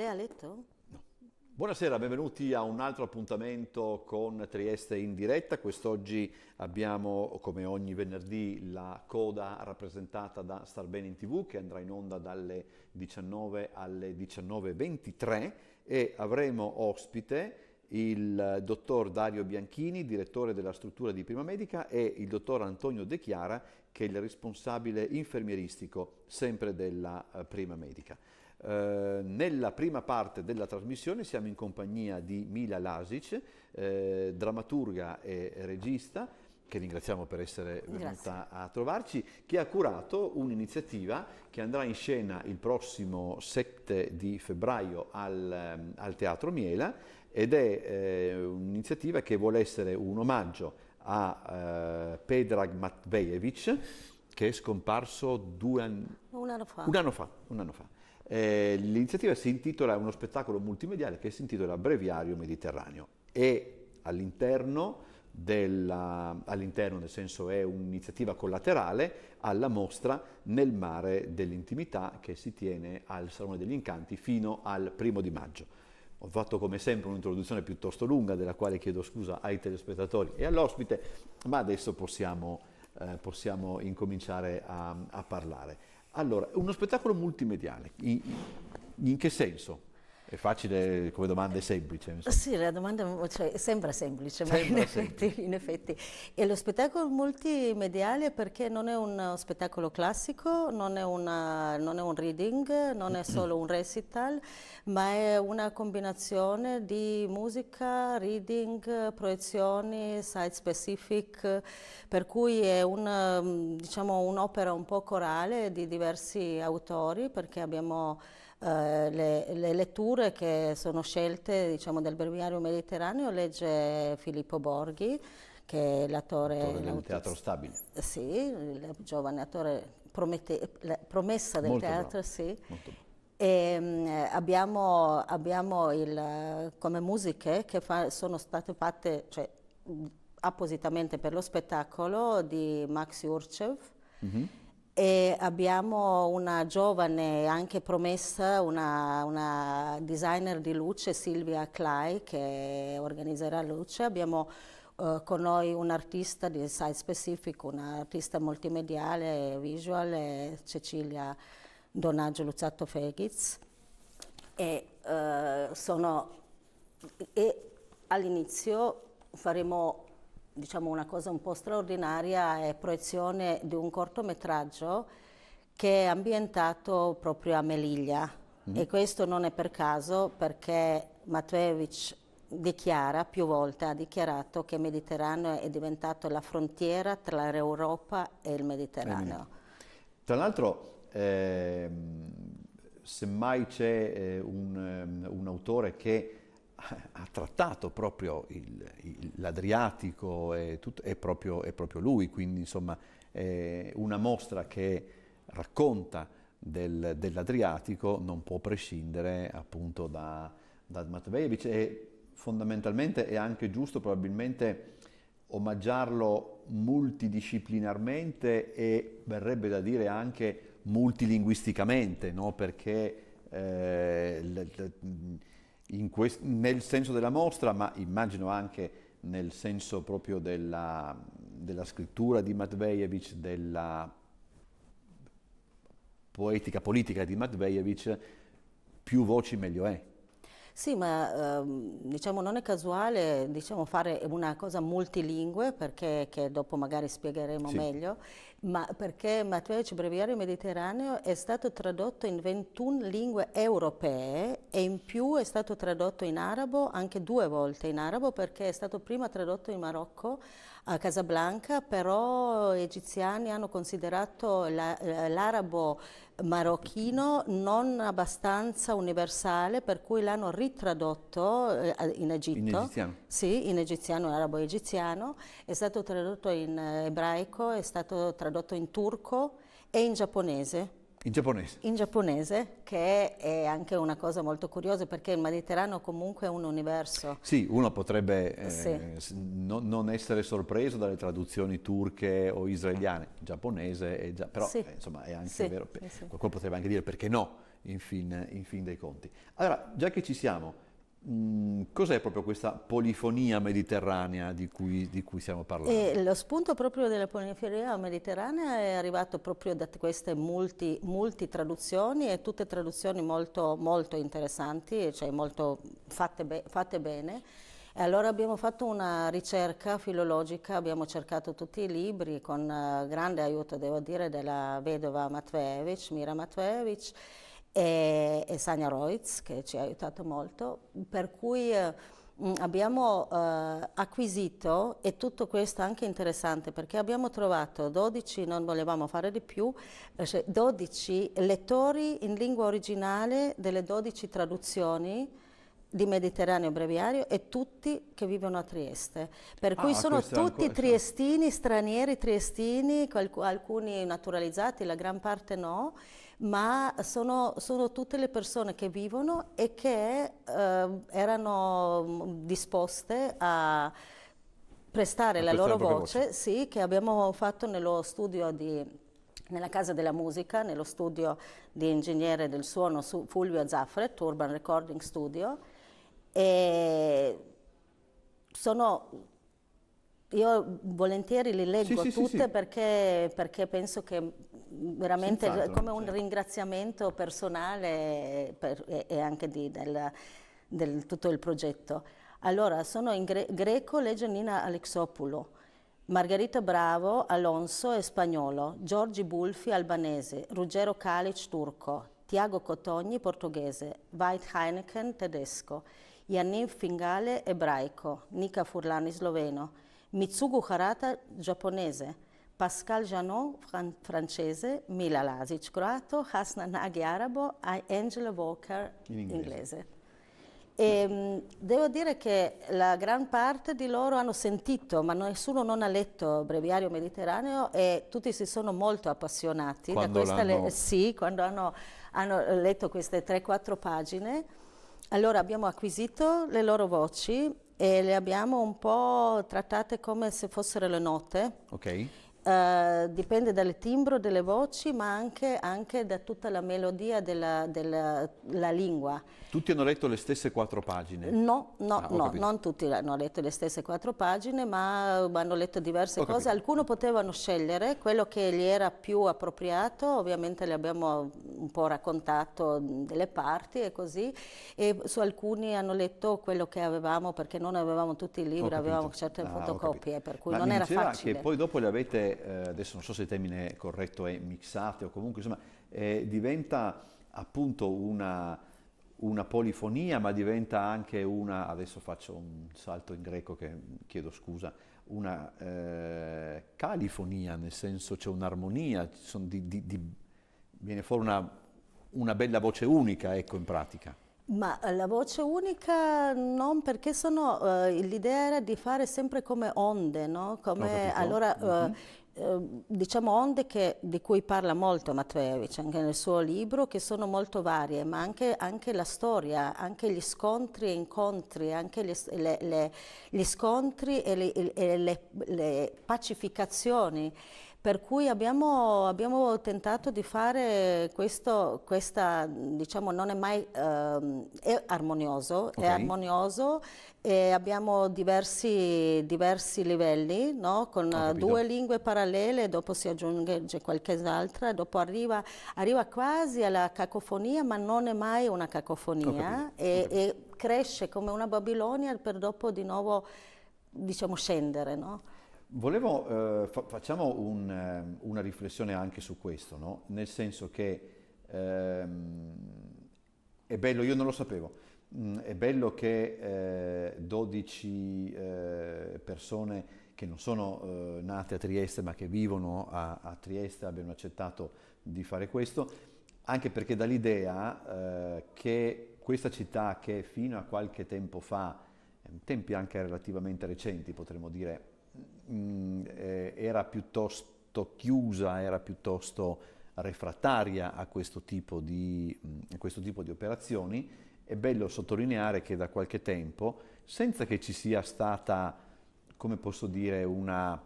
Lei ha letto? No. Buonasera, benvenuti a un altro appuntamento con Trieste in diretta. Quest'oggi abbiamo, come ogni venerdì, la coda rappresentata da Starbene in TV che andrà in onda dalle 19 alle 19.23 e avremo ospite il dottor Dario Bianchini, direttore della struttura di prima medica, e il dottor Antonio De Chiara, che è il responsabile infermieristico sempre della eh, prima medica. Eh, nella prima parte della trasmissione siamo in compagnia di Mila Lasic, eh, drammaturga e regista, che ringraziamo per essere venuta Grazie. a trovarci, che ha curato un'iniziativa che andrà in scena il prossimo 7 di febbraio al, ehm, al Teatro Miela ed è eh, un'iniziativa che vuole essere un omaggio a eh, Pedrag Matvejevic, che è scomparso an... un, anno fa. un, anno fa, un anno fa. Eh, l'iniziativa si intitola, uno spettacolo multimediale che si intitola Breviario Mediterraneo e all'interno, della, all'interno nel senso è un'iniziativa collaterale alla mostra Nel mare dell'intimità che si tiene al Salone degli Incanti fino al primo di maggio. Ho fatto come sempre un'introduzione piuttosto lunga della quale chiedo scusa ai telespettatori e all'ospite, ma adesso possiamo eh, possiamo incominciare a, a parlare. Allora, uno spettacolo multimediale, in, in che senso? È facile come domanda, è semplice. Sì, la domanda cioè, sembra semplice, sembra ma in, semplice. Effetti, in, Effetti, E lo spettacolo multimediale perché non è un spettacolo classico, non è, una, non è un reading, non è solo un recital, ma è una combinazione di musica, reading, proiezioni, site specific, per cui è una, diciamo, un'opera un po' corale di diversi autori perché abbiamo eh, le, le, letture che sono scelte diciamo, del breviario mediterraneo legge Filippo Borghi, che è l'attore... Attore del teatro stabile. Sì, il giovane attore promette, promessa del Molto teatro, bravo. sì. E, ehm, abbiamo, abbiamo il, come musiche che fa, sono state fatte cioè, appositamente per lo spettacolo di Max Urchev mm -hmm. E abbiamo una giovane anche promessa, una, una, designer di luce, Silvia Clay, che organizzerà luce. Abbiamo eh, con noi un artista di site specifico, un artista multimediale, visual, Cecilia Donaggio Luzzatto Fegiz. E, eh, e all'inizio faremo diciamo una cosa un po' straordinaria è proiezione di un cortometraggio che è ambientato proprio a Meliglia mm. Mm-hmm. e questo non è per caso perché Matveevich dichiara più volte, ha dichiarato che il Mediterraneo è diventato la frontiera tra l'Europa e il Mediterraneo. Mm. Tra l'altro eh, semmai c'è eh, un, ehm, un autore che ha trattato proprio l'Adriatico e tutto, è, proprio, è, proprio, lui, quindi insomma è una mostra che racconta del, dell'Adriatico non può prescindere appunto da, da Matveevich e fondamentalmente è anche giusto probabilmente omaggiarlo multidisciplinarmente e verrebbe da dire anche multilinguisticamente, no? perché eh, quest- nel senso della mostra, ma immagino anche nel senso proprio della, della scrittura di Matvejevic, della poetica politica di Matvejevic, più voci meglio è. Sì, ma ehm, diciamo non è casuale diciamo, fare una cosa multilingue, perché che dopo magari spiegheremo sì. meglio, ma perché Matveevich Breviario Mediterraneo è stato tradotto in 21 lingue europee e in più è stato tradotto in arabo, anche due volte in arabo, perché è stato prima tradotto in Marocco a Casablanca, però gli egiziani hanno considerato eh, l'arabo la, marocchino non abbastanza universale per cui l'hanno ritradotto eh, in Egitto. In egiziano? Sì, in egiziano, in arabo-egiziano, è stato tradotto in ebraico, è stato tradotto in turco e in giapponese. In giapponese. In giapponese, che è anche una cosa molto curiosa perché il Mediterraneo comunque è un universo. Sì, uno potrebbe eh, sì. no, non essere sorpreso dalle traduzioni turche o israeliane, giapponese, è gia però sì. eh, insomma è anche sì. vero, qualcuno potrebbe anche dire perché no, in fin, in fin dei conti. Allora, già che ci siamo, Mm, cos'è proprio questa polifonia mediterranea di cui, di cui stiamo parlando? E eh, lo spunto proprio della polifonia mediterranea è arrivato proprio da queste multi, multi traduzioni e tutte traduzioni molto, molto interessanti, cioè molto fatte, be fatte bene. E allora abbiamo fatto una ricerca filologica, abbiamo cercato tutti i libri con eh, grande aiuto, devo dire, della vedova Matveevich, Mira Matveevich, e, e Sania Reutz che ci ha aiutato molto, per cui eh, mm, abbiamo eh, acquisito, e tutto questo è anche interessante perché abbiamo trovato 12, non volevamo fare di più, 12 eh, cioè lettori in lingua originale delle 12 traduzioni di Mediterraneo Breviario e tutti che vivono a Trieste. Per cui ah, sono tutti ancora, triestini, stranieri triestini, alcuni naturalizzati, la gran parte no, ma sono, sono tutte le persone che vivono e che eh, erano mm, disposte a prestare a la loro voce, voce, sì, che abbiamo fatto nello studio di nella Casa della Musica, nello studio di ingegnere del suono su Fulvio Zaffre, Urban Recording Studio, e sono io volentieri li leggo sì, tutte sì, sì, perché, perché, penso che veramente Senz'altro, come un ringraziamento personale per, e, e, anche di, del, del, tutto il progetto. Allora, sono in gre- greco Nina Alexopoulou, Margherita Bravo, Alonso e spagnolo, Giorgi Bulfi albanese, Ruggero Kalic turco, Tiago Cotogni portoghese, Veit Heineken tedesco, Janine Fingale ebraico, Nika Furlani sloveno, Mitsugu Harata giapponese, Pascal Janot fran francese, Mila Lasic croato, Hassan Nagy arabo, e Angela Walker in inglese. inglese. E, ehm, mh, devo dire che la gran parte di loro hanno sentito, ma nessuno non ha letto Breviario Mediterraneo e tutti si sono molto appassionati. Quando le... sì, quando hanno, hanno letto queste 3-4 pagine. Allora abbiamo acquisito le loro voci e le abbiamo un po' trattate come se fossero le note. Okay. Eh, dipende dal timbro delle voci, ma anche, anche da tutta la melodia della, della la lingua. Tutti hanno letto le stesse quattro pagine? No, no, ah, no non tutti hanno letto le stesse quattro pagine, ma hanno letto diverse ho cose. Capito. Alcuni potevano scegliere quello che gli era più appropriato, ovviamente le abbiamo un po' raccontato mm, delle parti e così, e su alcuni hanno letto quello che avevamo, perché non avevamo tutti i libri, avevamo certe ah, fotocopie, per cui ma non era facile. che poi dopo le avete eh, adesso non so se il termine corretto è mixate o comunque insomma eh, diventa appunto una, una, polifonia ma diventa anche una, adesso faccio un salto in greco che chiedo scusa, una eh, califonia nel senso c'è un'armonia, di, di, di, viene fuori una, una bella voce unica ecco in pratica. Ma la voce unica non perché sono, uh, l'idea era di fare sempre come onde, no? Come, allora uh, Ehm, diciamo onde che, di cui parla molto Matveevich cioè anche nel suo libro, che sono molto varie, ma anche, anche la storia, anche gli scontri e incontri, anche le, le, le, gli scontri e le, e le pacificazioni per cui abbiamo, abbiamo tentato di fare questo, questa, diciamo, non è mai, ehm, è armonioso, okay. è armonioso e abbiamo diversi, diversi livelli, no? con due lingue parallele, dopo si aggiunge qualche altra, dopo arriva, arriva quasi alla cacofonia, ma non è mai una cacofonia e, e cresce come una Babilonia per dopo di nuovo diciamo scendere. No? Volevo, eh, fa facciamo un, ehm, una riflessione anche su questo, no? nel senso che ehm, è bello, io non lo sapevo, mh, mm, è bello che eh, 12 eh, persone che non sono eh, nate a Trieste ma che vivono a, a, Trieste abbiano accettato di fare questo, anche perché dà l'idea eh, che questa città che fino a qualche tempo fa, ehm, tempi anche relativamente recenti potremmo dire, mh, eh, era piuttosto chiusa, era piuttosto refrattaria a questo tipo di, mh, questo tipo di operazioni, è bello sottolineare che da qualche tempo, senza che ci sia stata, come posso dire, una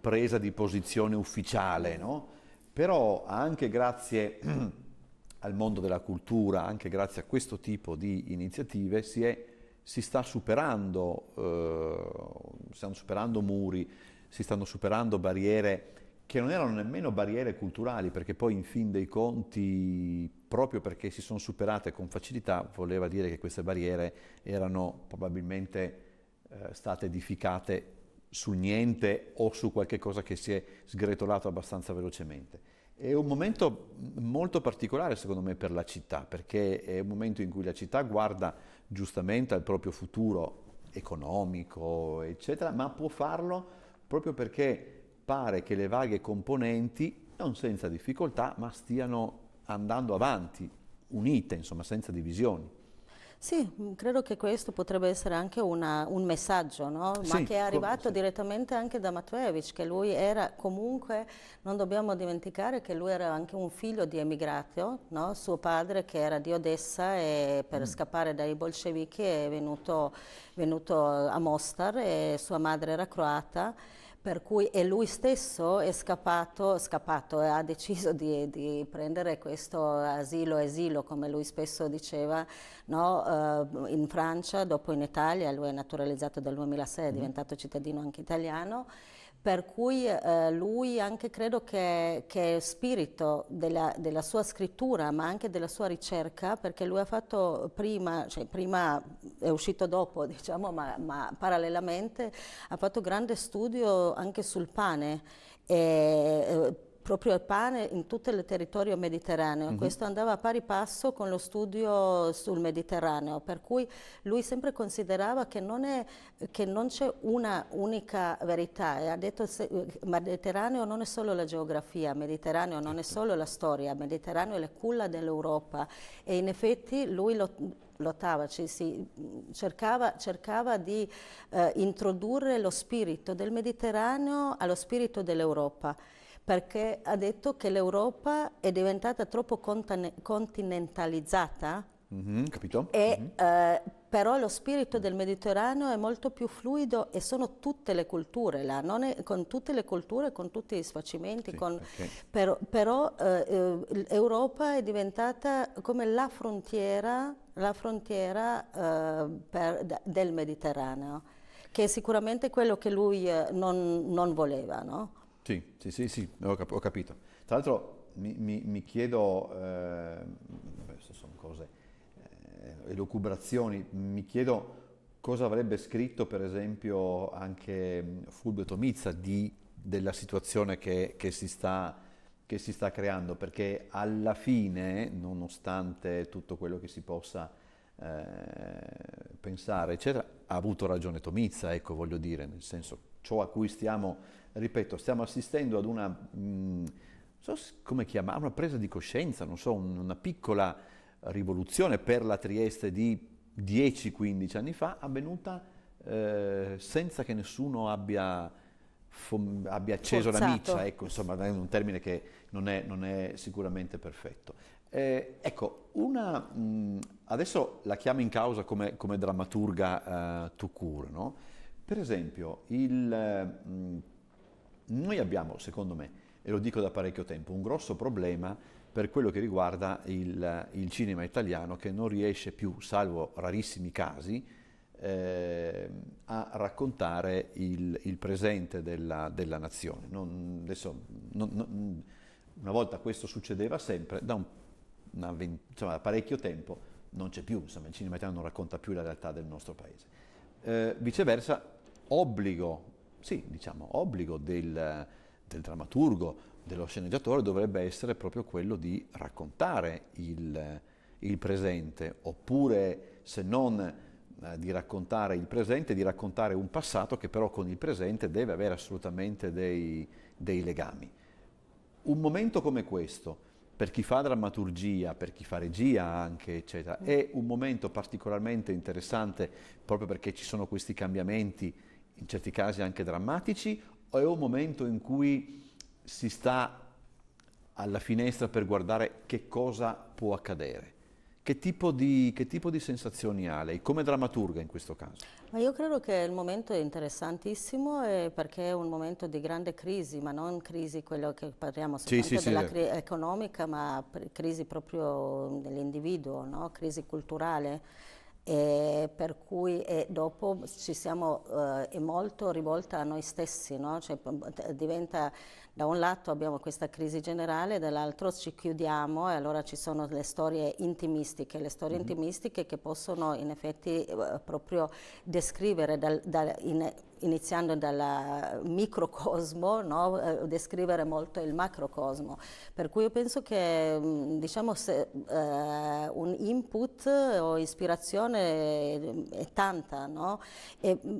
presa di posizione ufficiale, no? però anche grazie al mondo della cultura, anche grazie a questo tipo di iniziative, si è si sta superando, eh, stanno superando muri, si stanno superando barriere che non erano nemmeno barriere culturali, perché poi in fin dei conti, proprio perché si sono superate con facilità, voleva dire che queste barriere erano probabilmente eh, state edificate sul niente o su qualche cosa che si è sgretolato abbastanza velocemente. È un momento molto particolare secondo me per la città, perché è un momento in cui la città guarda giustamente al proprio futuro economico, eccetera, ma può farlo proprio perché pare che le varie componenti, non senza difficoltà, ma stiano andando avanti, unite, insomma, senza divisioni. Sì, mm, credo che questo potrebbe essere anche una, un messaggio, no? ma sì, che è arrivato sì. direttamente anche da Matuevic, che lui era comunque, non dobbiamo dimenticare che lui era anche un figlio di emigrato, no? suo padre che era di Odessa e per mm. scappare dai bolscevichi è venuto, venuto a Mostar e sua madre era croata per cui e lui stesso è scappato, scappato e eh, ha deciso di, di, prendere questo asilo, asilo come lui spesso diceva, no? uh, in Francia, dopo in Italia, lui è naturalizzato dal 2006, è mm-hmm. diventato cittadino anche italiano per cui eh, lui anche credo che, che spirito della, della, sua scrittura ma anche della sua ricerca perché lui ha fatto prima, cioè prima è uscito dopo diciamo ma, ma parallelamente ha fatto grande studio anche sul pane e, eh, proprio il pane in tutto il territorio mediterraneo. Mm -hmm. Questo andava a pari passo con lo studio sul Mediterraneo, per cui lui sempre considerava che non, c'è una unica verità e ha detto che Mediterraneo non è solo la geografia, Mediterraneo non è certo. solo la storia, Mediterraneo è la culla dell'Europa e in effetti lui lo lottava, cioè cercava, cercava, di eh, introdurre lo spirito del Mediterraneo allo spirito dell'Europa perché ha detto che l'Europa è diventata troppo continentalizzata. Mm-hmm, capito? E, mm-hmm. eh, però lo spirito del Mediterraneo è molto più fluido e sono tutte le culture là, è, con tutte le culture, con tutti gli sfacimenti, sì, con, okay. per, però eh, l'Europa eh, è diventata come la frontiera, la frontiera eh, per, del Mediterraneo, che è sicuramente quello che lui eh, non, non voleva. No? Sì, sì, sì, sì ho, cap- ho, capito. Tra l'altro mi, mi, mi chiedo, ehm, eh, queste sono cose, eh, elucubrazioni, mi chiedo cosa avrebbe scritto per esempio anche Fulvio Tomizza di, della situazione che, che, si sta, che, si sta, creando, perché alla fine, nonostante tutto quello che si possa eh, pensare, eccetera, ha avuto ragione Tomizza, ecco voglio dire, nel senso che ciò a cui stiamo, ripeto, stiamo assistendo ad una, mh, mm, so come chiamare, una presa di coscienza, non so, una piccola rivoluzione per la Trieste di 10-15 anni fa, avvenuta eh, senza che nessuno abbia, abbia acceso Forzato. la miccia, ecco, insomma, è un termine che non è, non è sicuramente perfetto. Eh, ecco, una, mh, mm, adesso la chiamo in causa come, come drammaturga eh, Tukur, no? Per esempio, il, mm, noi abbiamo, secondo me, e lo dico da parecchio tempo, un grosso problema per quello che riguarda il, il cinema italiano che non riesce più, salvo rarissimi casi, eh, a raccontare il, il presente della, della nazione. Non, adesso, non, non, una volta questo succedeva sempre, da, un, vent, insomma, da parecchio tempo non c'è più, insomma, il cinema italiano non racconta più la realtà del nostro paese. Eh, viceversa, obbligo, sì, diciamo, obbligo del, del drammaturgo, dello sceneggiatore dovrebbe essere proprio quello di raccontare il, il presente, oppure se non eh, di raccontare il presente, di raccontare un passato che però con il presente deve avere assolutamente dei, dei legami. Un momento come questo, per chi fa drammaturgia, per chi fa regia anche, eccetera, è un momento particolarmente interessante proprio perché ci sono questi cambiamenti in certi casi anche drammatici, o è un momento in cui si sta alla finestra per guardare che cosa può accadere? Che tipo, di, che tipo di sensazioni ha lei, come drammaturga in questo caso? Ma io credo che il momento è interessantissimo eh, perché è un momento di grande crisi, ma non crisi quello che parliamo soltanto sì, sì, della sì. crisi economica, ma crisi proprio dell'individuo, no? crisi culturale e per cui e dopo ci siamo, eh, è molto rivolta a noi stessi, no? cioè, diventa da un lato abbiamo questa crisi generale, dall'altro ci chiudiamo e allora ci sono le storie intimistiche, le storie mm -hmm. intimistiche che possono in effetti eh, proprio descrivere dal, dal, in, iniziando dal microcosmo, no? eh, descrivere molto il macrocosmo. Per cui io penso che mm, diciamo, se, eh, un input o ispirazione è, mm, è tanta. No? E, mm,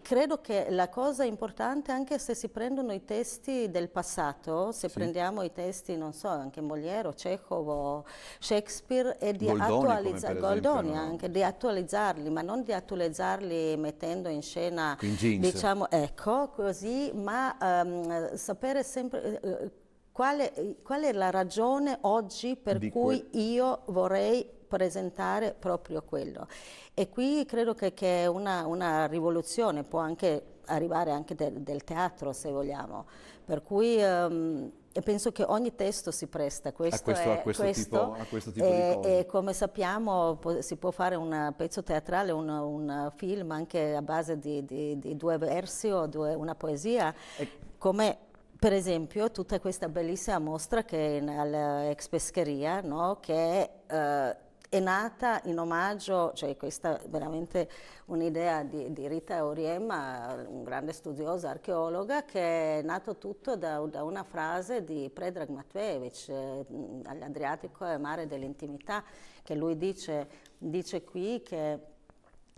Credo che la cosa importante, anche se si prendono i testi del passato, se sì. prendiamo i testi, non so, anche Moliero, Cecov, Shakespeare, è di, attualizzar esempio, anche, no? di attualizzarli, ma non di attualizzarli mettendo in scena, diciamo, ecco, così, ma um, sapere sempre... Uh, eh, eh, qual, è, qual è la ragione oggi per cui io vorrei presentare proprio quello. E qui credo che, che una, una rivoluzione può anche arrivare anche de, del teatro, se vogliamo. Per cui... Um, penso che ogni testo si presta questo a questo, è, a questo, questo tipo, a questo tipo è, di cose. E come sappiamo si può fare un pezzo teatrale, un, un film anche a base di, di, di due versi o due, una poesia, e... come per esempio tutta questa bellissima mostra che è all'ex pescheria, no? che eh, è nata in omaggio, cioè questa è veramente un'idea di, di, Rita Oriema, un grande studioso archeologa, che è nato tutto da, da una frase di Predrag Matveevich, eh, all'Adriatico è mare dell'intimità, che lui dice, dice qui che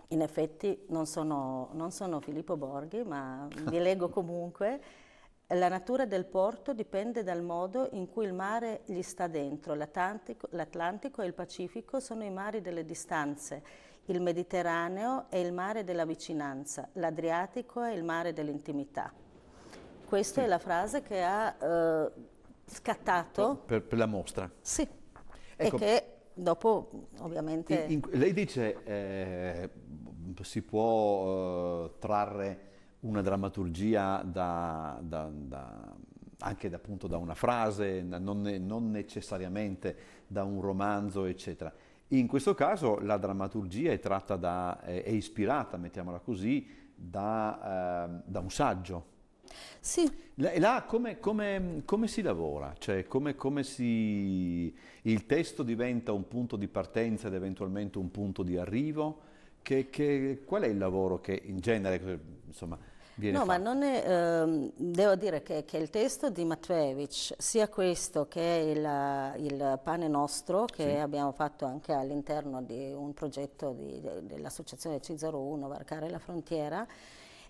in effetti non sono, non sono Filippo Borghi, ma vi leggo comunque, la natura del porto dipende dal modo in cui il mare gli sta dentro. L'Atlantico e il Pacifico sono i mari delle distanze, il Mediterraneo è il mare della vicinanza, l'Adriatico è il mare dell'intimità. Questa sì. è la frase che ha eh, scattato... Per, per, la mostra. Sì, ecco. e che dopo ovviamente... In, in, lei dice eh, si può eh, trarre una drammaturgia da, da, da, anche appunto da una frase, non, ne, non necessariamente da un romanzo, eccetera. In questo caso la drammaturgia è, da, è ispirata, mettiamola così, da, eh, da un saggio. Sì. Là, là come, come, come, si lavora? Cioè, come, come si... il testo diventa un punto di partenza ed eventualmente un punto di arrivo? Che, che, qual è il lavoro che in genere, insomma, viene No, fatto. ma non è, ehm, devo dire che, che, il testo di Matveevich, sia questo che il, il pane nostro, che sì. abbiamo fatto anche all'interno di un progetto di, de, dell'associazione C01, Varcare la frontiera,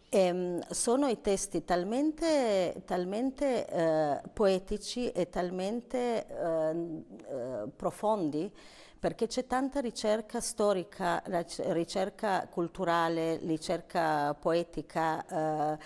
ehm, sono i testi talmente, talmente eh, poetici e talmente eh, eh, profondi perché c'è tanta ricerca storica, ricerca culturale, ricerca poetica. Eh,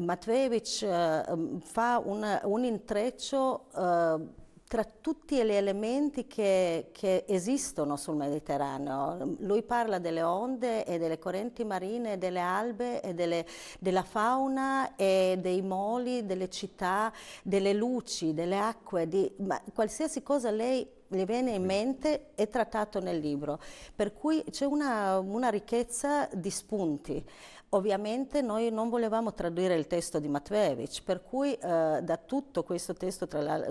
Matvevich eh, fa un, un intreccio eh, tra tutti gli elementi che, che, esistono sul Mediterraneo. Lui parla delle onde e delle correnti marine, delle albe e delle, della fauna e dei moli, delle città, delle luci, delle acque, di qualsiasi cosa lei gli viene in mente è trattato nel libro, per cui c'è una, una ricchezza di spunti. Ovviamente noi non volevamo tradurre il testo di Matveevich, per cui eh, da tutto questo testo, tra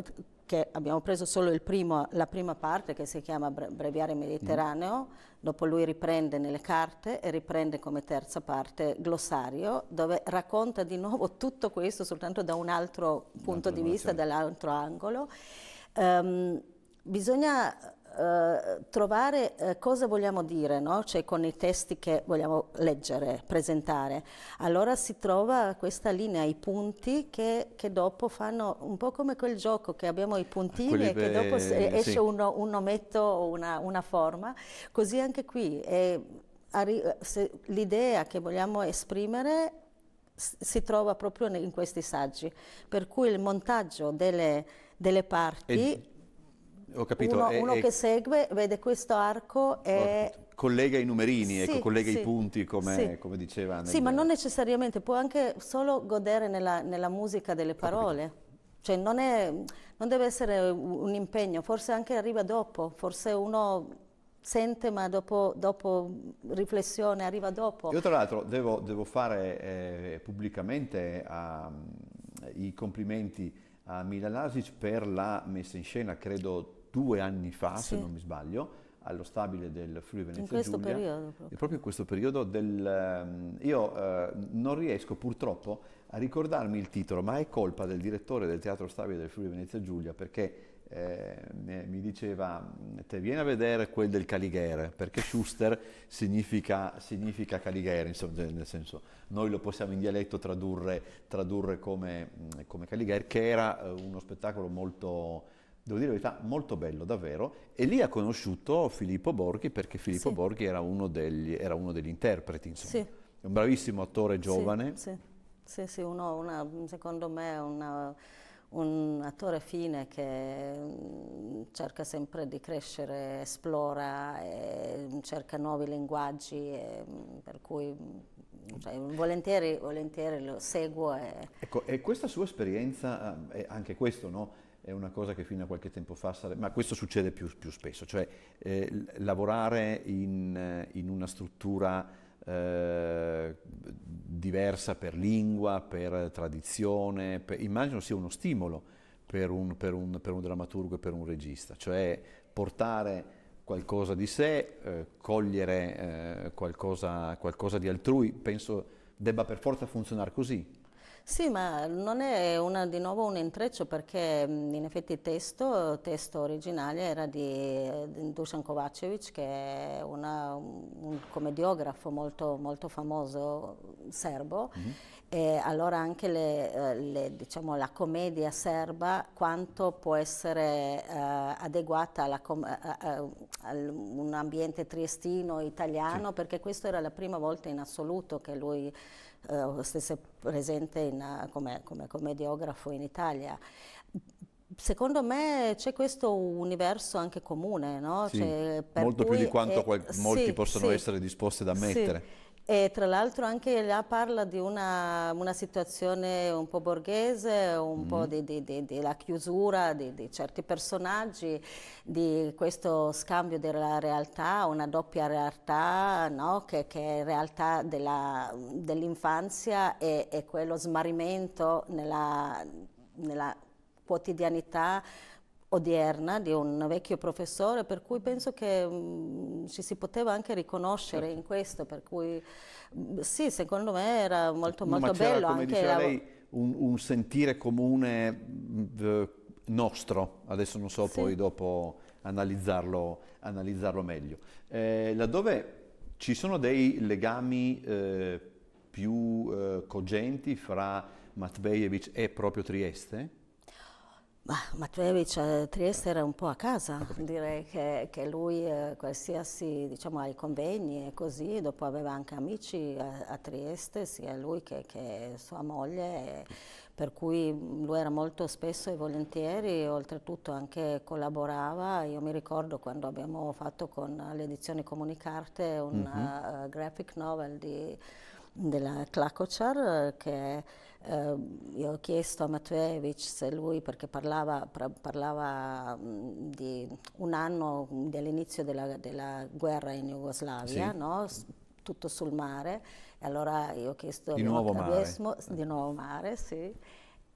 che abbiamo preso solo primo, la prima parte che si chiama Breviare mm. Mediterraneo, mm. dopo lui riprende nelle carte e riprende come terza parte Glossario, dove racconta di nuovo tutto questo soltanto da un altro punto di vista, dall'altro angolo. Um, bisogna eh, trovare eh, cosa vogliamo dire, no? cioè con i testi che vogliamo leggere, presentare. Allora si trova questa linea, i punti che, che dopo fanno un po' come quel gioco che abbiamo i puntini e che dopo se, eh, esce sì. uno, un ometto o una, una, forma, così anche qui. Eh, l'idea che vogliamo esprimere si trova proprio in questi saggi, per cui il montaggio delle, delle parti... Ho capito. Uno, è, uno è... che segue vede questo arco e... Collega i numerini, ecco, sì, ecco, collega sì, i punti, come, sì. come diceva. Nel... Sì, ma non necessariamente, può anche solo godere nella, nella musica delle parole. Cioè non, è, non deve essere un impegno, forse anche arriva dopo, forse uno sente ma dopo, dopo, riflessione arriva dopo. Io tra l'altro devo, devo, fare eh, pubblicamente a, ehm, i complimenti a Milan Lasic per la messa in scena, credo due anni fa, sì. se non mi sbaglio, allo stabile del Friuli Venezia Giulia. In questo Giulia, periodo proprio. proprio in questo periodo del... Ehm, io eh, non riesco purtroppo a ricordarmi il titolo, ma è colpa del direttore del Teatro Stabile del Friuli Venezia Giulia perché eh, mi diceva mm, te vieni a vedere quel del Calighere perché Schuster significa, significa Calighere insomma, cioè, nel senso noi lo possiamo in dialetto tradurre, tradurre come, mm, come Calighere che era eh, uno spettacolo molto devo dire la verità, molto bello davvero, e lì ha conosciuto Filippo Borghi perché Filippo sì. Borghi era uno degli, era uno degli interpreti, insomma. Sì. È un bravissimo attore giovane. Sì, sì, sì uno, una, secondo me una, un attore fine che mm, cerca sempre di crescere, esplora, mm, cerca nuovi linguaggi, mm, per cui cioè, volentieri, volentieri, lo seguo. E... Ecco, e questa sua esperienza, eh, anche questo, no? è una cosa che fino a qualche tempo fa sarebbe, ma questo succede più, più spesso, cioè eh, lavorare in, eh, in, una struttura eh, diversa per lingua, per tradizione, per, immagino sia uno stimolo per un, per, un, per un, drammaturgo e per un regista, cioè portare qualcosa di sé, eh, cogliere eh, qualcosa, qualcosa di altrui, penso debba per forza funzionare così, sì, ma non è una, di nuovo un intreccio perché mhmm, in effetti il testo, testo originale era di Dusan Kovacevic che è una, un commediografo molto, molto famoso serbo mm -hmm. e allora anche le, eh, le, diciamo, la commedia serba quanto può essere uh, adeguata a, a, a, un ambiente triestino italiano sì. perché questa era la prima volta in assoluto che lui eh, stesse presente in, eh, come, come commediografo in Italia. Secondo me c'è questo universo anche comune, no? sì, cioè, molto più di quanto è, molti sì, possono sì, essere disposti ad ammettere. E tra l'altro anche là parla di una, una, situazione un po' borghese, un mm. po' mm-hmm. della chiusura di, di, certi personaggi, di questo scambio della realtà, una doppia realtà, no? che, che, è realtà dell'infanzia e, e quello smarrimento nella, nella quotidianità odierna di un vecchio professore, per cui mm-hmm. penso che mh, mm, ci si poteva anche riconoscere certo. in questo, per cui mh, mm, sì, secondo me era molto, molto Ma bello. Come anche diceva lei, un, un, sentire comune mh, mm, nostro, adesso non so sì. poi dopo analizzarlo, analizzarlo meglio, eh, laddove ci sono dei legami eh, più eh, cogenti fra Matvejevic e proprio Trieste? Matvevich eh, a Trieste era un po' a casa, direi che, che lui eh, qualsiasi, diciamo ai convegni e così, dopo aveva anche amici a, a Trieste, sia lui che, che sua moglie, eh, per cui mm, lui era molto spesso e volentieri, oltretutto anche collaborava, io mi ricordo quando abbiamo fatto con eh, le edizioni Comunicarte un mm -hmm. uh, graphic novel di, della Klakochar che eh, io ho chiesto a Matveevich se lui, perché parlava, pra, parlava mh, mm, di un anno mm, dall'inizio della, della, guerra in Jugoslavia, sì. no? tutto sul mare, e allora io ho chiesto di nuovo mare. Di nuovo mare, sì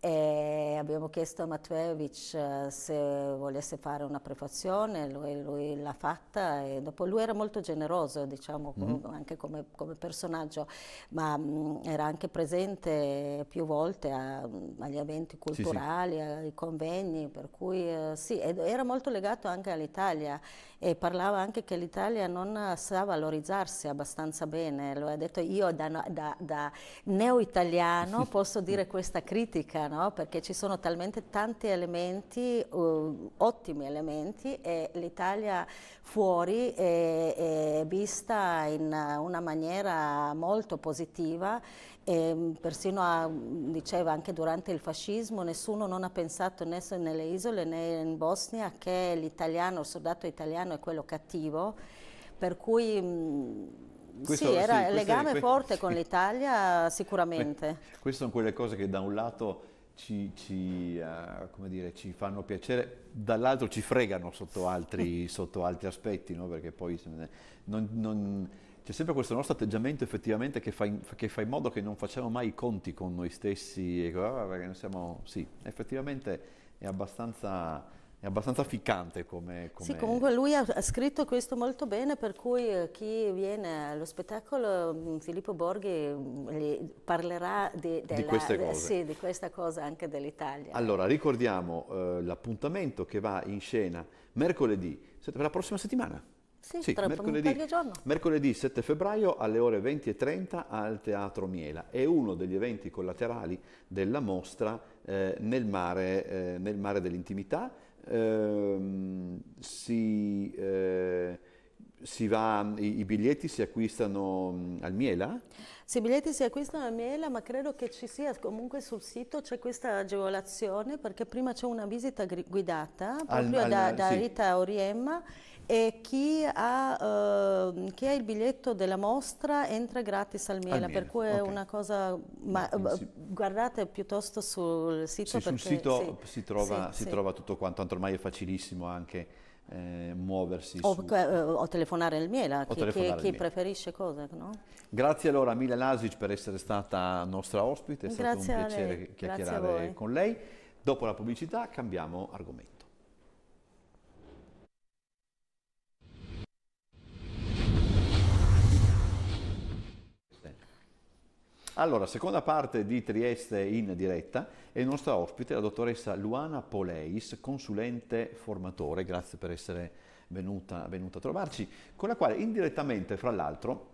e abbiamo chiesto a Matvejevic eh, se volesse fare una prefazione, lui, lui l'ha fatta e dopo lui era molto generoso diciamo, mm. anche come, come, personaggio, ma mh, mm, era anche presente più volte a, mm, agli eventi culturali, sì, sì. ai convegni, per cui eh, sì, era molto legato anche all'Italia e parlava anche che l'Italia non sa valorizzarsi abbastanza bene, lo ha detto io da, da, da neo-italiano posso dire questa critica, no? perché ci sono talmente tanti elementi, uh, ottimi elementi e l'Italia fuori è, è vista in una maniera molto positiva e mm, persino a, mm, diceva anche durante il fascismo nessuno non ha pensato né nelle isole né in Bosnia che l'italiano, il soldato italiano è quello cattivo, per cui mh, mm, questo, sì, era sì, legame è, forte con l'Italia sicuramente. Queste sono quelle cose che da un lato ci, ci, uh, dire, ci fanno piacere, dall'altro ci fregano sotto altri, sotto altri aspetti, no? perché poi non, non c'è sempre questo nostro atteggiamento effettivamente che fa, in, che fa in modo che non facciamo mai i conti con noi stessi, e, ah, perché siamo, sì, effettivamente è abbastanza, è abbastanza ficcante come, come, Sì, comunque lui ha, ha, scritto questo molto bene, per cui eh, chi viene allo spettacolo, mm, Filippo Borghi mm, parlerà di, della, di queste eh, cose. Sì, di questa cosa anche dell'Italia. Allora, ricordiamo eh, l'appuntamento che va in scena mercoledì, per la prossima settimana. Sì, sì mercoledì, mercoledì, 7 febbraio alle ore 20.30 al Teatro Miela. È uno degli eventi collaterali della mostra eh, nel mare, eh, mare dell'intimità. Ehm, eh, si, si va, i, i, biglietti si acquistano mm, al Miela? Sì, i biglietti si acquistano al Miela, ma credo che ci sia comunque sul sito c'è questa agevolazione perché prima c'è una visita guidata proprio al, al, da, da sì. Rita Oriemma e chi ha, eh, chi ha, il biglietto della mostra entra gratis al Miela, per cui okay. una cosa, ma, eh, sì. guardate piuttosto sul sito. Sì, perché, sul sito sì. si, trova, si trova, tutto quanto, tanto ormai è facilissimo anche eh, muoversi. O, su... Eh, o, telefonare al Miela, chi, chi, chi preferisce cosa. No? Grazie allora a Mila Lasic per essere stata nostra ospite, è Grazie stato un piacere lei. chiacchierare con lei. Dopo la pubblicità cambiamo argomento. Allora, seconda parte di Trieste in diretta e il nostro ospite è la dottoressa Luana Poleis, consulente formatore, grazie per essere venuta, venuta a trovarci, con la quale indirettamente, fra l'altro,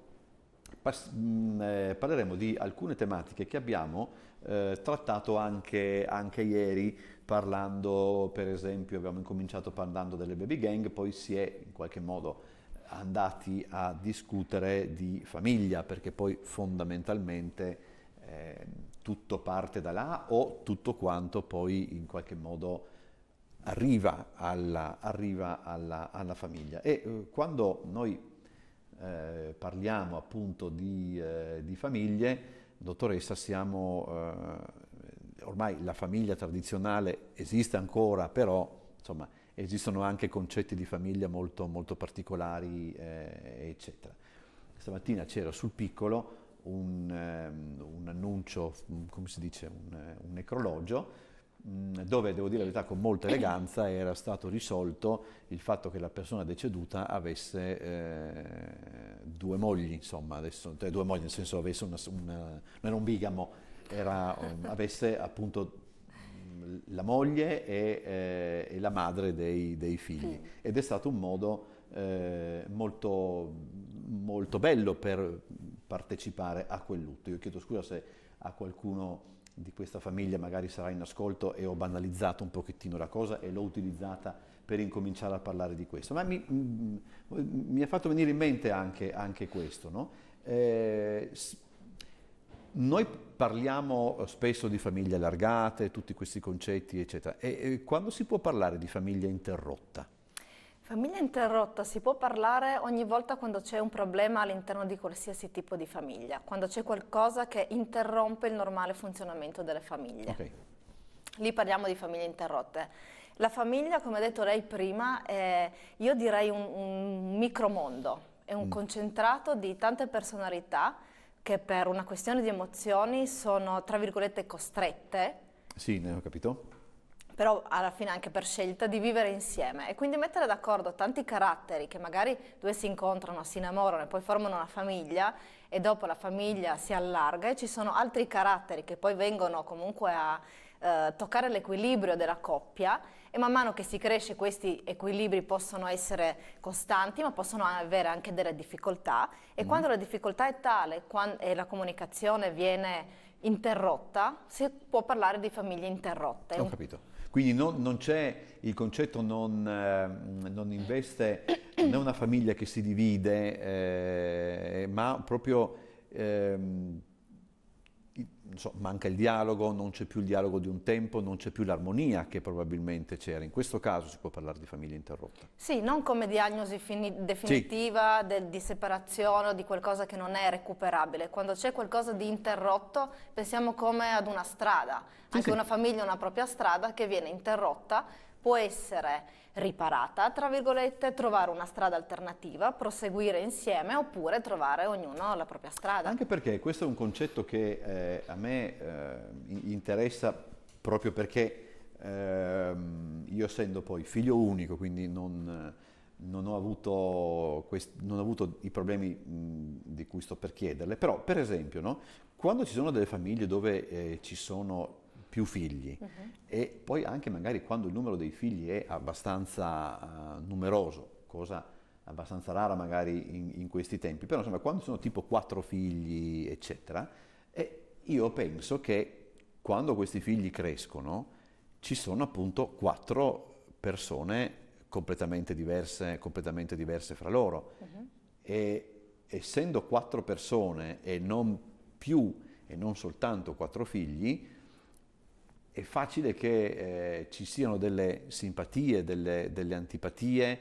mm, eh, parleremo di alcune tematiche che abbiamo eh, trattato anche, anche ieri, parlando per esempio, abbiamo incominciato parlando delle baby gang, poi si è in qualche modo andati a discutere di famiglia, perché poi fondamentalmente eh, tutto parte da là o tutto quanto poi in qualche modo arriva alla, arriva alla, alla famiglia. E eh, quando noi eh, parliamo appunto di, eh, di, famiglie, dottoressa, siamo, eh, ormai la famiglia tradizionale esiste ancora, però insomma esistono anche concetti di famiglia molto, molto particolari, eh, eccetera. Stamattina c'era sul piccolo un, um, un annuncio, mm, come si dice, un, eh, un necrologio, mh, mm, dove, devo dire la verità, con molta eleganza era stato risolto il fatto che la persona deceduta avesse eh, due mogli, insomma, adesso, cioè due mogli nel senso avesse una, una, non era un bigamo, era, um, avesse appunto la moglie e, eh, e la madre dei, dei, figli. Mm. Ed è stato un modo eh, molto, molto, bello per partecipare a quel lutto. Io chiedo scusa se a qualcuno di questa famiglia magari sarà in ascolto e ho banalizzato un pochettino la cosa e l'ho utilizzata per incominciare a parlare di questo. Ma mi, mm, mm, mi ha fatto venire in mente anche, anche questo. No? Eh, noi parliamo eh, spesso di famiglie allargate, tutti questi concetti, eccetera. E, e quando si può parlare di famiglia interrotta? Famiglia interrotta si può parlare ogni volta quando c'è un problema all'interno di qualsiasi tipo di famiglia, quando c'è qualcosa che interrompe il normale funzionamento delle famiglie. Okay. Lì parliamo di famiglie interrotte. La famiglia, come ha detto lei prima, è, io direi un, un micromondo, è un mm. concentrato di tante personalità che per una questione di emozioni sono, tra virgolette, costrette. Sì, ne ho capito. Però alla fine anche per scelta di vivere insieme e quindi mettere d'accordo tanti caratteri che magari due si incontrano, si innamorano e poi formano una famiglia e dopo la famiglia si allarga e ci sono altri caratteri che poi vengono comunque a eh, toccare l'equilibrio della coppia e man mano che si cresce questi equilibri possono essere costanti ma possono avere anche delle difficoltà e mm. quando la difficoltà è tale e la comunicazione viene interrotta si può parlare di famiglie interrotte. Ho capito. Quindi non, non c'è il concetto non, ehm, non, investe, non è una famiglia che si divide, eh, ma proprio ehm, so, manca il dialogo, non c'è più il dialogo di un tempo, non c'è più l'armonia che probabilmente c'era. In questo caso si può parlare di famiglia interrotta. Sì, non come diagnosi definitiva sì. de di separazione o di qualcosa che non è recuperabile. Quando c'è qualcosa di interrotto pensiamo come ad una strada. Anche sì, sì. una famiglia ha una propria strada che viene interrotta, può essere riparata, tra virgolette, trovare una strada alternativa, proseguire insieme oppure trovare ognuno la propria strada. Anche perché questo è un concetto che eh, a me eh, interessa proprio perché eh, io essendo poi figlio unico, quindi non, non, ho, avuto non ho, avuto i problemi di cui sto per chiederle, però per esempio no, quando ci sono delle famiglie dove eh, ci sono più figli uh-huh. e poi anche magari quando il numero dei figli è abbastanza uh, numeroso, cosa abbastanza rara magari in, in, questi tempi, però insomma quando sono tipo quattro figli eccetera, io penso che quando questi figli crescono ci sono appunto quattro persone completamente diverse, completamente diverse fra loro uh-huh. e essendo quattro persone e non più e non soltanto quattro figli, è facile che eh, ci siano delle simpatie, delle, delle antipatie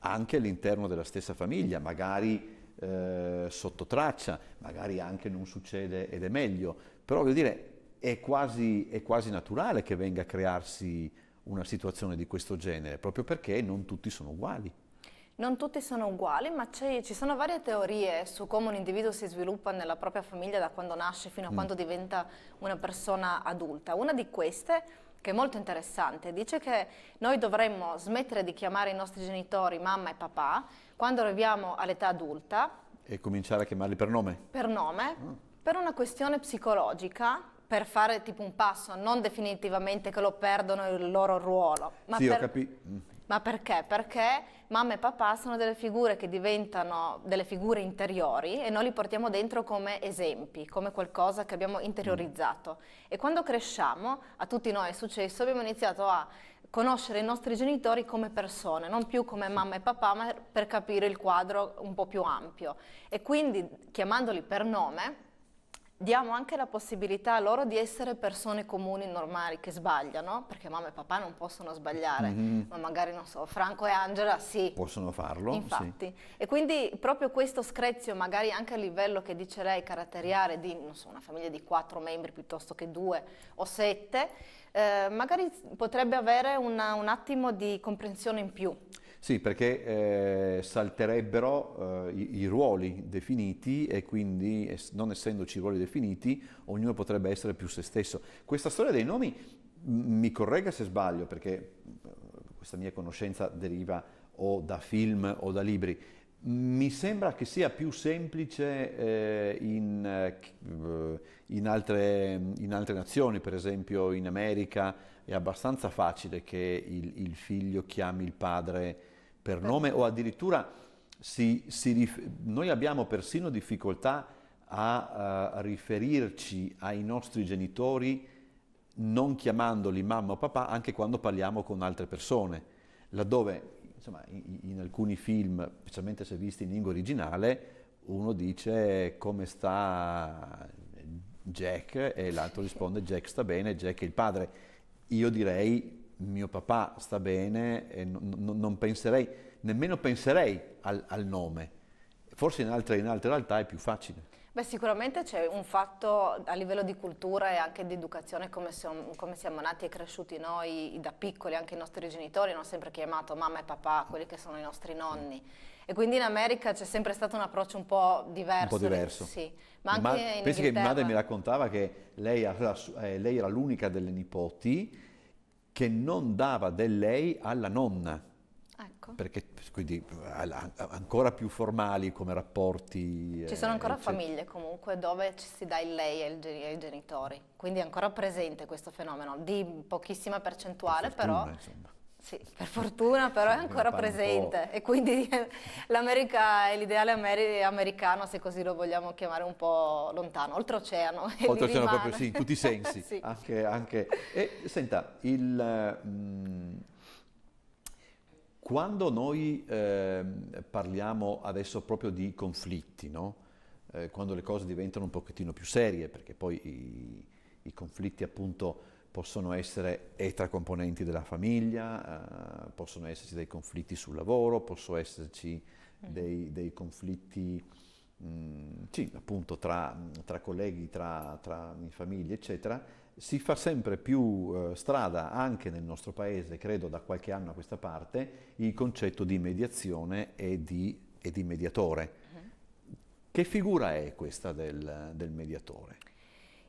anche all'interno della stessa famiglia, magari eh, sotto traccia, magari anche non succede ed è meglio, però voglio dire è quasi, è quasi naturale che venga a crearsi una situazione di questo genere, proprio perché non tutti sono uguali. Non tutti sono uguali, ma ci sono varie teorie su come un individuo si sviluppa nella propria famiglia da quando nasce fino a mm. quando diventa una persona adulta. Una di queste che è molto interessante, dice che noi dovremmo smettere di chiamare i nostri genitori mamma e papà quando arriviamo all'età adulta. E cominciare a chiamarli per nome? Per nome, mm. per una questione psicologica, per fare tipo un passo, non definitivamente che lo perdono il loro ruolo. Ma sì, per... ho capito. Mm. Ma perché? Perché mamma e papà sono delle figure che diventano delle figure interiori e noi li portiamo dentro come esempi, come qualcosa che abbiamo interiorizzato. Mm. E quando cresciamo, a tutti noi è successo, abbiamo iniziato a conoscere i nostri genitori come persone, non più come mamma e papà, ma per capire il quadro un po' più ampio. E quindi chiamandoli per nome, diamo anche la possibilità a loro di essere persone comuni, normali, che sbagliano, perché mamma e papà non possono sbagliare, mm. ma magari, non so, Franco e Angela sì. Possono farlo, Infatti. Sì. E quindi proprio questo screzio, magari anche a livello che dice lei, caratteriale di, so, una famiglia di quattro membri piuttosto che due o sette, eh, magari potrebbe avere una, un attimo di comprensione in più. Sì, perché eh, salterebbero eh, i, i, ruoli definiti e quindi, es non essendoci ruoli definiti, ognuno potrebbe essere più se stesso. Questa storia dei nomi mi corregga se sbaglio, perché eh, questa mia conoscenza deriva o da film o da libri. Mi sembra che sia più semplice eh, in, eh, in, altre, in, altre, nazioni, per esempio in America è abbastanza facile che il, il figlio chiami il padre per nome o addirittura si, si, noi abbiamo persino difficoltà a uh, riferirci ai nostri genitori non chiamandoli mamma o papà anche quando parliamo con altre persone, laddove insomma, in, in alcuni film, specialmente se visti in lingua originale, uno dice come sta Jack e l'altro risponde Jack sta bene, Jack è il padre. Io direi mio papà sta bene e non, non penserei, nemmeno penserei al, al nome. Forse in altre, in altre realtà è più facile. Beh, sicuramente c'è un fatto a livello di cultura e anche di educazione, come, son, come, siamo nati e cresciuti noi da piccoli, anche i nostri genitori hanno sempre chiamato mamma e papà, quelli che sono i nostri nonni. E quindi in America c'è sempre stato un approccio un po' diverso. Un po' diverso. Sì, ma anche ma, in Pensi che mia madre mi raccontava che lei, era, eh, lei era l'unica delle nipoti che non dava del lei alla nonna. Ecco. Perché quindi ancora più formali come rapporti. Ci sono ancora eh, eccetera. famiglie comunque dove ci si dà il lei ai genitori, quindi è ancora presente questo fenomeno, di pochissima percentuale per fortuna, però insomma. Sì, per fortuna però è ancora presente e quindi l'America è l'ideale amer americano, se così lo vogliamo chiamare, un po' lontano, oltreoceano. Oltreoceano proprio, sì, in tutti i sensi. sì. anche, anche. E senta, il, mh, mm, quando noi eh, parliamo adesso proprio di conflitti, no? eh, quando le cose diventano un pochettino più serie, perché poi i, i conflitti appunto possono essere tra componenti della famiglia, eh, possono esserci dei conflitti sul lavoro, possono esserci mm. dei, dei conflitti mh, mm, sì, appunto tra, tra colleghi, tra, tra, famiglie, eccetera. Si fa sempre più eh, strada anche nel nostro paese, credo da qualche anno a questa parte, il concetto di mediazione e di, e di mediatore. Mm-hmm. Che figura è questa del, del mediatore?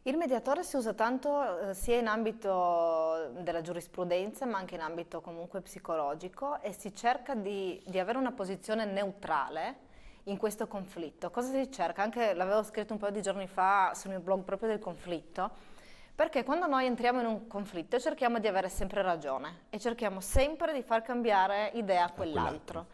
Il mediatore si usa tanto eh, sia in ambito della giurisprudenza ma anche in ambito comunque psicologico e si cerca di, di avere una posizione neutrale in questo conflitto. Cosa si cerca? Anche l'avevo scritto un paio di giorni fa sul mio blog proprio del conflitto, perché quando noi entriamo in un conflitto cerchiamo di avere sempre ragione e cerchiamo sempre di far cambiare idea a quell'altro.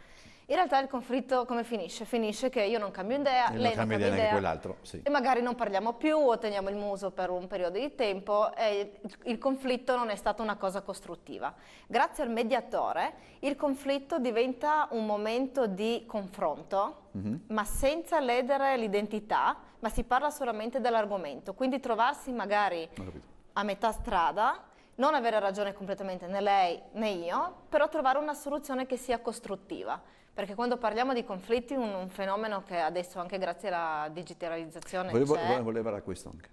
In realtà il conflitto come finisce? Finisce che io non cambio idea, e lei non cambia idea, idea quell'altro, sì. e magari non parliamo più o teniamo il muso per un periodo di tempo e il conflitto non è stata una cosa costruttiva. Grazie al mediatore il conflitto diventa un momento di confronto, mm -hmm. ma senza ledere l'identità, ma si parla solamente dell'argomento. Quindi trovarsi magari a metà strada non avere ragione completamente né lei né io, però trovare una soluzione che sia costruttiva. Perché quando parliamo di conflitti, un, un fenomeno che adesso anche grazie alla digitalizzazione Volevo, volevo a questo anche.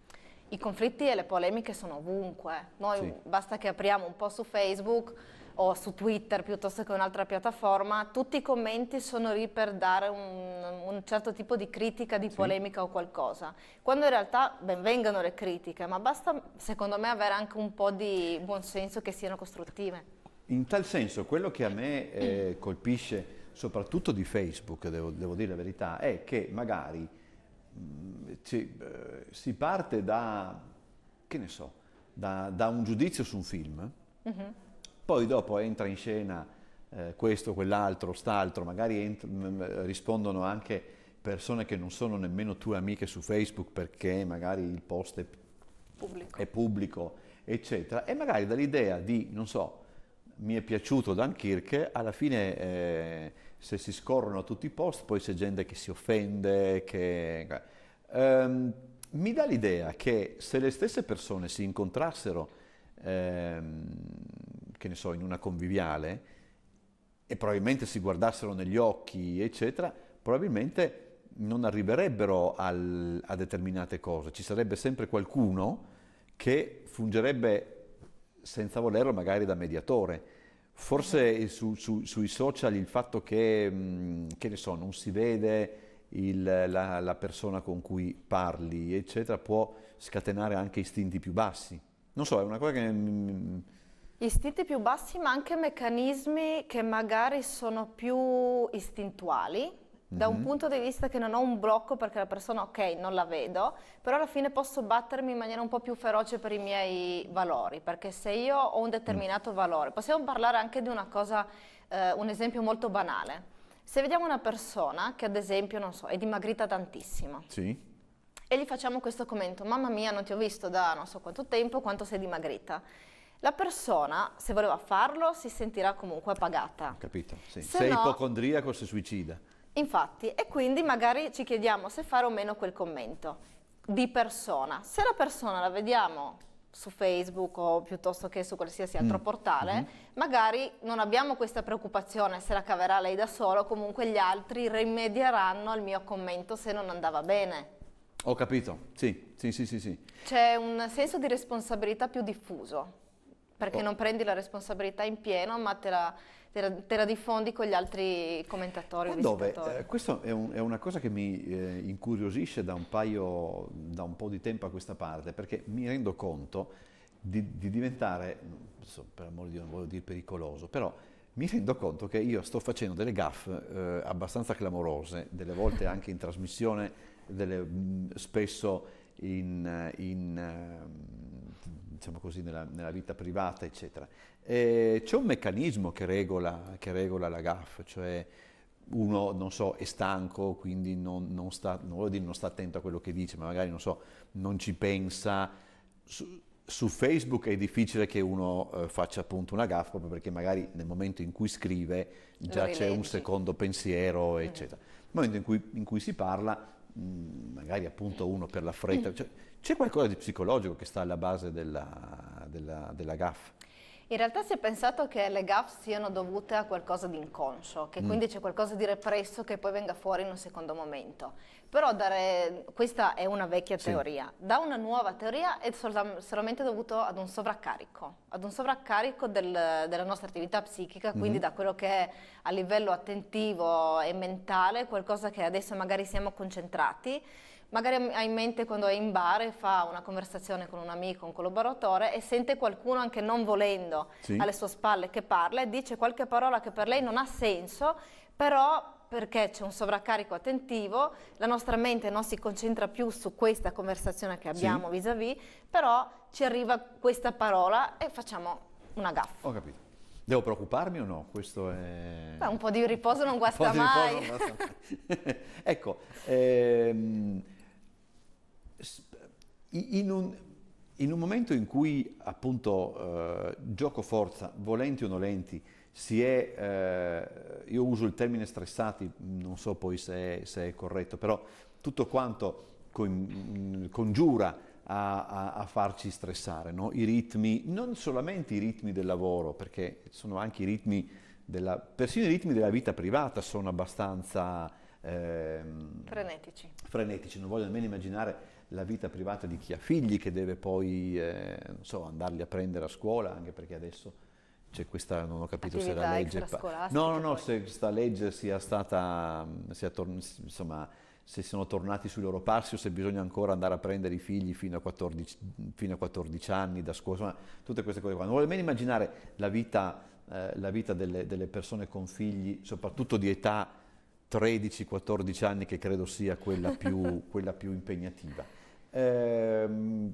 I conflitti e le polemiche sono ovunque. Noi sì. basta che apriamo un po' su Facebook o su Twitter piuttosto che un'altra piattaforma, tutti i commenti sono lì per dare un, un certo tipo di critica, di polemica sì. o qualcosa. Quando in realtà benvengano le critiche, ma basta secondo me avere anche un po' di buonsenso che siano costruttive. In tal senso, quello che a me eh, colpisce soprattutto di Facebook, devo, devo dire la verità, è che magari mh, mm, ci, eh, si parte da, che ne so, da, da un giudizio su un film, uh-huh. poi dopo entra in scena eh, questo, quell'altro, st'altro, magari entr- mh, mm, mm, rispondono anche persone che non sono nemmeno tue amiche su Facebook perché magari il post è pubblico, è pubblico eccetera, e magari dall'idea di, non so, mi è piaciuto Dunkerque, alla fine eh, se si scorrono a tutti i post, poi c'è gente che si offende, che... Ehm, mi dà l'idea che se le stesse persone si incontrassero, ehm, che ne so, in una conviviale, e probabilmente si guardassero negli occhi, eccetera, probabilmente non arriverebbero al, a determinate cose. Ci sarebbe sempre qualcuno che fungerebbe senza volerlo magari da mediatore. Forse su, su, sui social il fatto che, che ne so, non si vede il, la, la, persona con cui parli, eccetera, può scatenare anche istinti più bassi. Non so, è una cosa che... Mh, istinti più bassi, ma anche meccanismi che magari sono più istintuali, da un mhm. punto di vista che non ho un blocco perché la persona ok non la vedo, però alla fine posso battermi in maniera un po' più feroce per i miei valori, perché se io ho un determinato mm. valore, possiamo parlare anche di una cosa, eh, un esempio molto banale. Se vediamo una persona che ad esempio, non so, è dimagrita tantissimo. Sì. E gli facciamo questo commento, mamma mia non ti ho visto da non so quanto tempo, quanto sei dimagrita. La persona, se voleva farlo, si sentirà comunque pagata. Capito, sì. se, se no, ipocondriaco si suicida. Infatti, e quindi magari ci chiediamo se fare o meno quel commento di persona. Se la persona la vediamo su Facebook o piuttosto che su qualsiasi altro mm. portale, mm-hmm. magari non abbiamo questa preoccupazione se la caverà lei da solo, comunque gli altri rimedieranno al mio commento se non andava bene. Ho capito, sì, sì, sì, sì. sì. C'è un senso di responsabilità più diffuso, perché oh. non prendi la responsabilità in pieno, ma te la terra di fondi con gli altri commentatori. Dove? Eh, questa è, un, è, una cosa che mi eh, incuriosisce da un, paio, da un po' di tempo a questa parte, perché mi rendo conto di, di diventare, so, per amor di Dio non voglio dire pericoloso, però mi rendo conto che io sto facendo delle gaffe eh, abbastanza clamorose, delle volte anche in trasmissione, delle, mh, mm, spesso in... Eh, in uh, diciamo così, nella, nella, vita privata, eccetera. E eh, c'è un meccanismo che regola, che regola la GAF, cioè uno, non so, è stanco, quindi non, non, sta, non, dire, non sta attento a quello che dice, ma magari, non so, non ci pensa. Su, su Facebook è difficile che uno eh, faccia appunto una gaffa proprio perché magari nel momento in cui scrive già c'è un secondo pensiero, mm. eccetera. Nel momento in cui, in cui si parla, mh, mm, magari appunto uno per la fretta, mm. cioè, c'è qualcosa di psicologico che sta alla base della, della, della GAF? In realtà si è pensato che le GAF siano dovute a qualcosa di inconscio, che mm. quindi c'è qualcosa di represso che poi venga fuori in un secondo momento. Però dare, questa è una vecchia sì. teoria. Da una nuova teoria è solamente dovuto ad un sovraccarico, ad un sovraccarico del, della nostra attività psichica, quindi mm. da quello che è a livello attentivo e mentale, qualcosa che adesso magari siamo concentrati magari ha in mente quando è in bar e fa una conversazione con un amico, un collaboratore e sente qualcuno anche non volendo sì. alle sue spalle che parla e dice qualche parola che per lei non ha senso, però perché c'è un sovraccarico attentivo, la nostra mente non si concentra più su questa conversazione che abbiamo vis-à-vis, sì. -vis, però ci arriva questa parola e facciamo una gaffa. Ho capito. Devo preoccuparmi o no? Questo è... un po' di riposo non guasta mai. Non guasta mai. ecco, ehm, in un, in un momento in cui appunto eh, gioco forza, volenti o nolenti, si è, eh, io uso il termine stressati, non so poi se è, se è corretto, però tutto quanto con, mm, congiura a, a, a, farci stressare, no? i ritmi, non solamente i ritmi del lavoro, perché sono anche i ritmi della, persino i ritmi della vita privata sono abbastanza... Ehm, frenetici. Frenetici, non voglio nemmeno immaginare la vita privata di chi ha figli che deve poi eh, so, andarli a prendere a scuola, anche perché adesso c'è questa, non ho capito se la legge... No, no, no, poi. se questa legge sia stata, mm, sia insomma, se sono tornati sui loro passi o se bisogna ancora andare a prendere i figli fino a 14, fino a 14 anni da scuola, insomma, tutte queste cose qua. Non voglio nemmeno immaginare la vita, eh, la vita delle, delle persone con figli, soprattutto di età 13-14 anni, che credo sia quella più, quella più impegnativa. Ehm,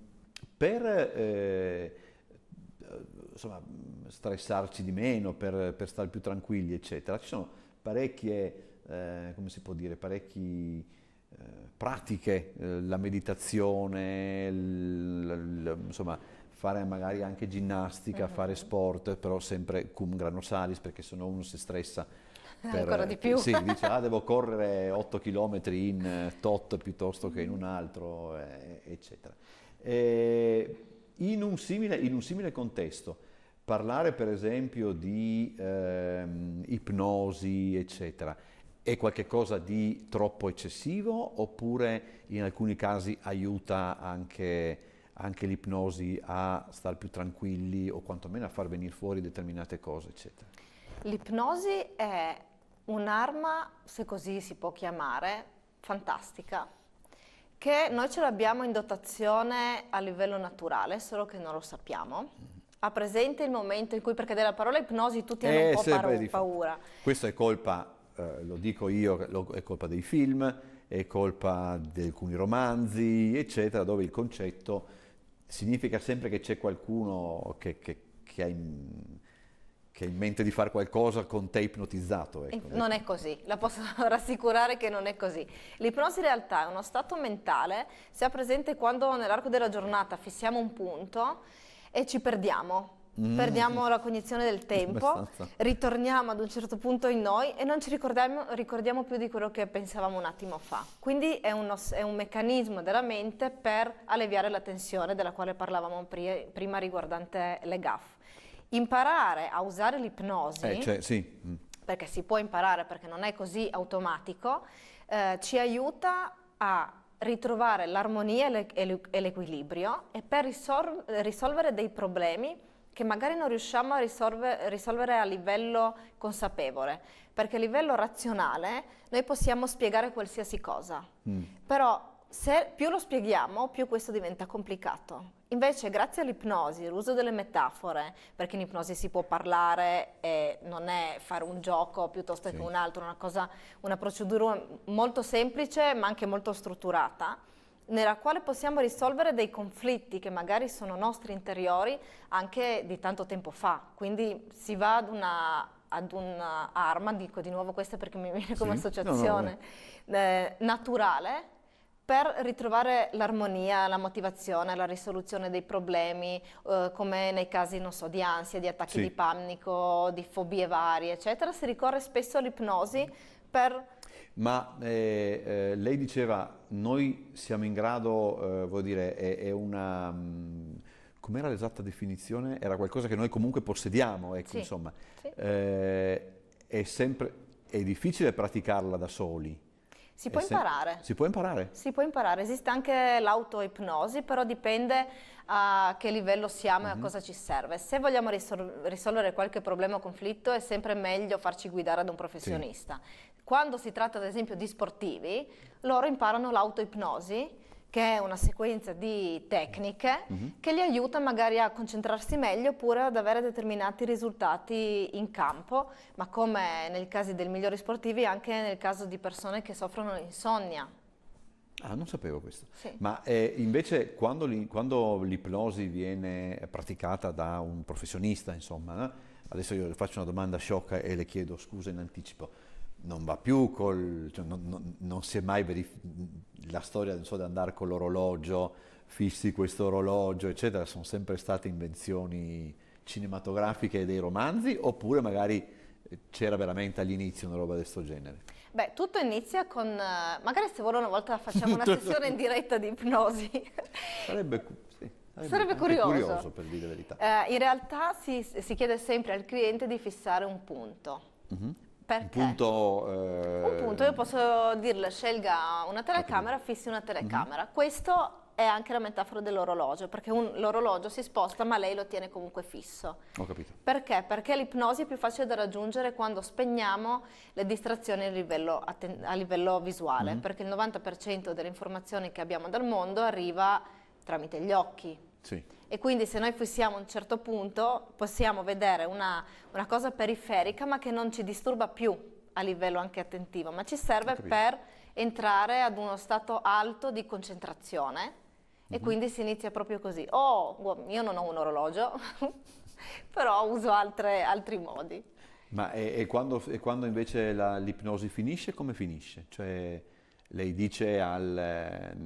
per eh, insomma, stressarci di meno, per, per, stare più tranquilli, eccetera, ci sono parecchie, eh, come si può dire, parecchi eh, pratiche, eh, la meditazione, l, l, insomma, fare magari anche ginnastica, uh mm-hmm. -huh. fare sport, però sempre cum grano salis, perché se no uno si stressa eh, per, ancora di eh, più. Sì, dice, ah, devo correre 8 km in eh, tot piuttosto che in un altro, eh, eccetera. Eh, in, un simile, in, un simile, contesto, parlare per esempio di ehm, ipnosi, eccetera, è qualcosa di troppo eccessivo oppure in alcuni casi aiuta anche, anche l'ipnosi a stare più tranquilli o quantomeno a far venire fuori determinate cose, eccetera? L'ipnosi è un'arma, se così si può chiamare, fantastica, che noi ce l'abbiamo in dotazione a livello naturale, solo che non lo sappiamo. Ha presente il momento in cui, perché della parola ipnosi tutti hanno eh, un po' par- paura. Questo è colpa, eh, lo dico io, lo, è colpa dei film, è colpa di alcuni romanzi, eccetera, dove il concetto significa sempre che c'è qualcuno che, che, che ha... In, che in mente di fare qualcosa con te ipnotizzato. Ecco, ecco. Non è così, la posso rassicurare che non è così. L'ipnosi in realtà è uno stato mentale, si ha presente quando nell'arco della giornata fissiamo un punto e ci perdiamo. Mm. Perdiamo la cognizione del tempo, ritorniamo ad un certo punto in noi e non ci ricordiamo, ricordiamo, più di quello che pensavamo un attimo fa. Quindi è, uno, è un meccanismo della mente per alleviare la tensione della quale parlavamo prima riguardante le gaffe imparare a usare l'ipnosi, eh, cioè, sì. Mm. perché si può imparare perché non è così automatico, eh, ci aiuta a ritrovare l'armonia e l'equilibrio e per risol risolvere dei problemi che magari non riusciamo a risolve, risolvere a livello consapevole, perché a livello razionale noi possiamo spiegare qualsiasi cosa, mm. però se più lo spieghiamo, più questo diventa complicato. Invece, grazie all'ipnosi, l'uso delle metafore, perché in ipnosi si può parlare e non è fare un gioco piuttosto sì. che un altro, una, cosa, una procedura molto semplice ma anche molto strutturata, nella quale possiamo risolvere dei conflitti che magari sono nostri interiori anche di tanto tempo fa. Quindi si va ad una ad un'arma, dico di nuovo questa perché mi viene come sì? associazione, no, no, no. Eh, naturale per ritrovare l'armonia, la motivazione, la risoluzione dei problemi, eh, come nei casi, so, di ansia, di attacchi sì. di panico, di fobie varie, eccetera, si ricorre spesso all'ipnosi per... Ma eh, eh, lei diceva, noi siamo in grado, eh, vuol dire, è, è una... Mh, mm, com'era l'esatta definizione? Era qualcosa che noi comunque possediamo, ecco, sì. insomma. Sì. Eh, è sempre... è difficile praticarla da soli si può, imparare. si può imparare. Si può imparare. Esiste anche l'autoipnosi, però dipende a che livello siamo uh-huh. e a mhm. cosa ci serve. Se vogliamo risol- risolvere qualche problema o conflitto è sempre meglio farci guidare da un professionista. Sì. Quando si tratta ad esempio di sportivi, loro imparano l'autoipnosi che è una sequenza di tecniche mm -hmm. che li aiuta magari a concentrarsi meglio oppure ad avere determinati risultati in campo, ma come nel caso dei migliori sportivi anche nel caso di persone che soffrono insonnia. Ah, non sapevo questo. Sì. Ma eh, invece quando, l'ipnosi viene praticata da un professionista, insomma, adesso io le faccio una domanda sciocca e le chiedo scusa in anticipo, non va più col... Cioè non, non, non, si è mai verificata la storia so, di andare con l'orologio, fissi questo orologio, eccetera, sono sempre state invenzioni cinematografiche dei romanzi oppure magari c'era veramente all'inizio una roba di questo genere? Beh, tutto inizia con... Eh, magari se vuole una volta facciamo una sessione in diretta di ipnosi. Sarebbe, sì, sarebbe, sarebbe curioso. curioso. per dire la verità. Eh, in realtà si, si, chiede sempre al cliente di fissare un punto. Mm -hmm perché? Un punto, eh... un punto, io posso dirle scelga una telecamera, fissi una telecamera. Mm -hmm. Questo è anche la metafora dell'orologio, perché l'orologio si sposta ma lei lo tiene comunque fisso. Ho capito. Perché? Perché l'ipnosi è più facile da raggiungere quando spegniamo le distrazioni a livello, a livello visuale, mm -hmm. perché il 90% delle informazioni che abbiamo dal mondo arriva tramite gli occhi. Sì e quindi se noi fissiamo a un certo punto possiamo vedere una, una, cosa periferica ma che non ci disturba più a livello anche attentivo, ma ci serve per entrare ad uno stato alto di concentrazione mm -hmm. e mhm. quindi si inizia proprio così. Oh, io non ho un orologio, però uso altre, altri modi. Ma e, e, quando, e quando, invece l'ipnosi finisce, come finisce? Cioè lei dice al,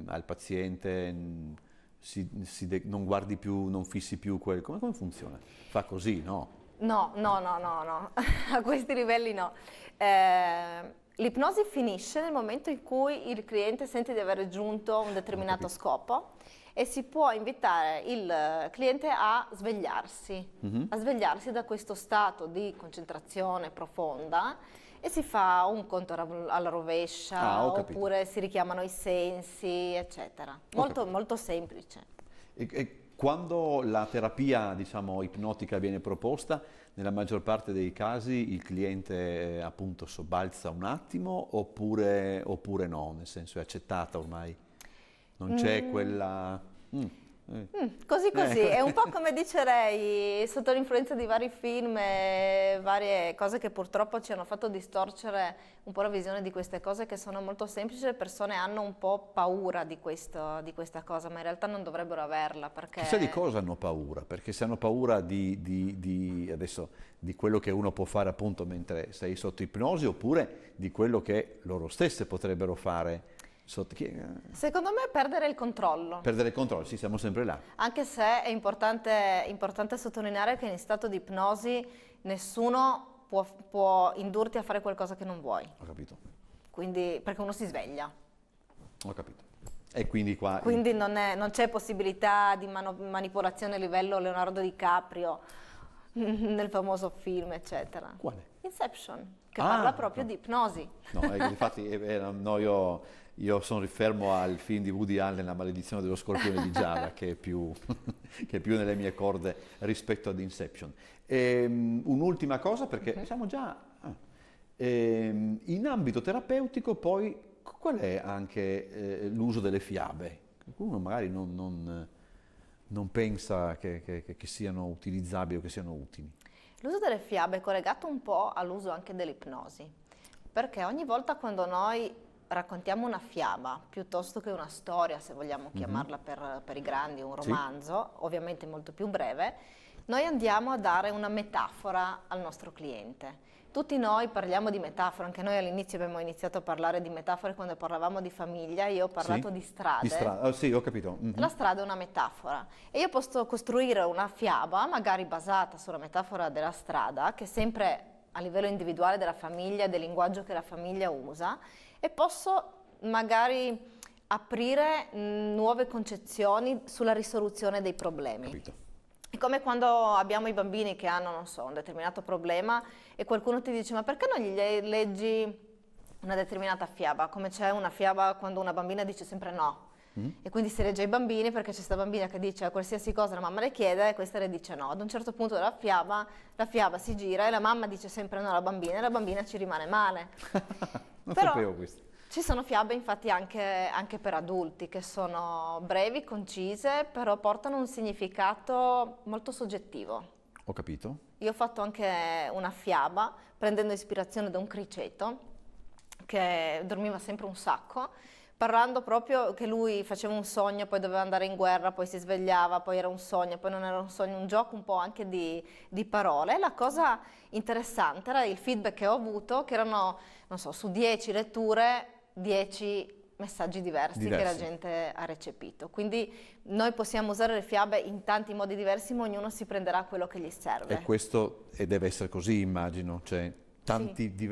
al paziente mm, si, si de- non guardi più, non fissi più quel... Come, come funziona? Fa così, no? No, no, no, no, no. a questi livelli no. Eh, l'ipnosi finisce nel momento in cui il cliente sente di aver raggiunto un determinato scopo e si può invitare il cliente a svegliarsi, mm-hmm. a svegliarsi da questo stato di concentrazione profonda e si fa un conto alla rovescia ah, oppure si richiamano i sensi, eccetera. Molto, molto semplice. E, e quando la terapia diciamo, ipnotica viene proposta, nella maggior parte dei casi il cliente eh, appunto sobbalza un attimo oppure, oppure, no, nel senso è accettata ormai, non c'è mm. quella... Mm. Mm. Mm, così eh. così, è un po' come dicerei, sotto l'influenza di vari film e varie cose che purtroppo ci hanno fatto distorcere un po' la visione di queste cose che sono molto semplici, le persone hanno un po' paura di, questo, di questa cosa, ma in realtà non dovrebbero averla perché... Chissà di cosa hanno paura, perché se hanno paura di, di, di, adesso, di quello che uno può fare appunto mentre sei sotto ipnosi oppure di quello che loro stesse potrebbero fare Sotto, eh? Secondo me perdere il controllo. Perdere il controllo, sì, siamo sempre là. Anche se è importante, importante sottolineare che in stato di ipnosi nessuno può, può, indurti a fare qualcosa che non vuoi. Ho capito. Quindi, perché uno si sveglia. Ho capito. E quindi qua... Quindi non, è, non, c'è possibilità di mano, manipolazione a livello Leonardo DiCaprio nel famoso film, eccetera. Quale? Inception, che ah, parla proprio no. di ipnosi. No, eh, infatti, eh, no, io io sono rifermo al film di Woody Allen, La maledizione dello scorpione di Giada, che, che, è più nelle mie corde rispetto ad Inception. Ehm, un'ultima cosa, perché okay. siamo già... Ah, ehm, in ambito terapeutico poi qual è anche eh, l'uso delle fiabe? Qualcuno magari non, non, non pensa che, che, che siano utilizzabili o che siano utili. L'uso delle fiabe è collegato un po' all'uso anche dell'ipnosi, perché ogni volta quando noi raccontiamo una fiaba piuttosto che una storia, se vogliamo mm-hmm. chiamarla per, per, i grandi, un romanzo, sì. ovviamente molto più breve, noi andiamo a dare una metafora al nostro cliente. Tutti noi parliamo di metafore, anche noi all'inizio abbiamo iniziato a parlare di metafore quando parlavamo di famiglia, io ho parlato sì, di strada. Di strada, oh, sì, ho capito. Mm-hmm. La strada è una metafora e io posso costruire una fiaba, magari basata sulla metafora della strada, che sempre a livello individuale della famiglia, del linguaggio che la famiglia usa, e posso magari aprire mm, nuove concezioni sulla risoluzione dei problemi. Capito. È come quando abbiamo i bambini che hanno, so, un determinato problema e qualcuno ti dice ma perché non gli leggi una determinata fiaba? Come c'è una fiaba quando una bambina dice sempre no, Mm. E quindi si legge ai bambini perché c'è questa bambina che dice qualsiasi cosa la mamma le chiede e questa le dice no. Ad un certo punto la fiaba, la fiaba si gira e la mamma dice sempre no alla bambina e la bambina ci rimane male. non Però, sapevo questo. Ci sono fiabe infatti anche, anche, per adulti che sono brevi, concise, però portano un significato molto soggettivo. Ho capito. Io ho fatto anche una fiaba prendendo ispirazione da un criceto che dormiva sempre un sacco parlando proprio che lui faceva un sogno, poi doveva andare in guerra, poi si svegliava, poi era un sogno, poi non era un sogno, un gioco un po' anche di, di parole. La cosa interessante era il feedback che ho avuto, che erano, non so, su dieci letture, dieci messaggi diversi, diversi, che la gente ha recepito. Quindi noi possiamo usare le fiabe in tanti modi diversi, ma ognuno si prenderà quello che gli serve. E questo e deve essere così, immagino, cioè tanti, sì.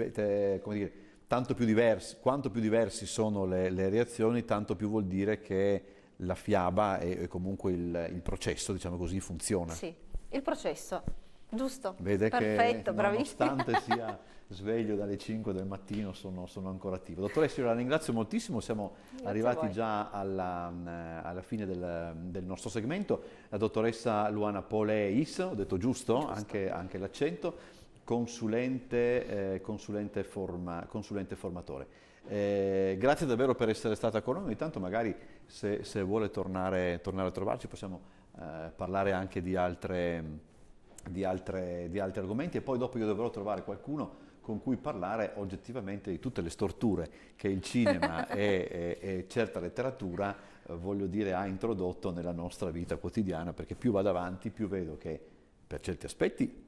come dire, tanto più diversi, quanto più diversi sono le, le, reazioni, tanto più vuol dire che la fiaba e, comunque il, il, processo, diciamo così, funziona. Sì, il processo, giusto, Vede perfetto, che, bravissimo. Nonostante sia sveglio dalle 5 del mattino, sono, sono ancora attivo. Dottoressa, io la ringrazio moltissimo, siamo Grazie arrivati già alla, alla fine del, del, nostro segmento. La dottoressa Luana Poleis, ho detto giusto, giusto. Anche, anche l'accento consulente, eh, consulente, forma, consulente formatore. Eh, grazie davvero per essere stata con noi, intanto magari se, se vuole tornare, tornare, a trovarci possiamo eh, parlare anche di, altre, di, altre, di altri argomenti e poi dopo io dovrò trovare qualcuno con cui parlare oggettivamente di tutte le storture che il cinema e, e, e, certa letteratura, eh, voglio dire, ha introdotto nella nostra vita quotidiana, perché più vado avanti, più vedo che per certi aspetti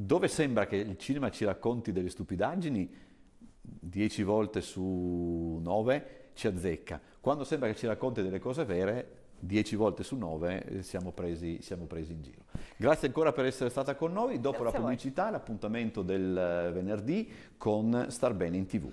dove sembra che il cinema ci racconti delle stupidaggini, 10 volte su 9 ci azzecca. Quando sembra che ci racconti delle cose vere, 10 volte su 9 eh, siamo presi, siamo presi, in giro. Grazie ancora per essere stata con noi. Dopo Grazie la pubblicità, l'appuntamento del eh, venerdì con Star Bene in TV.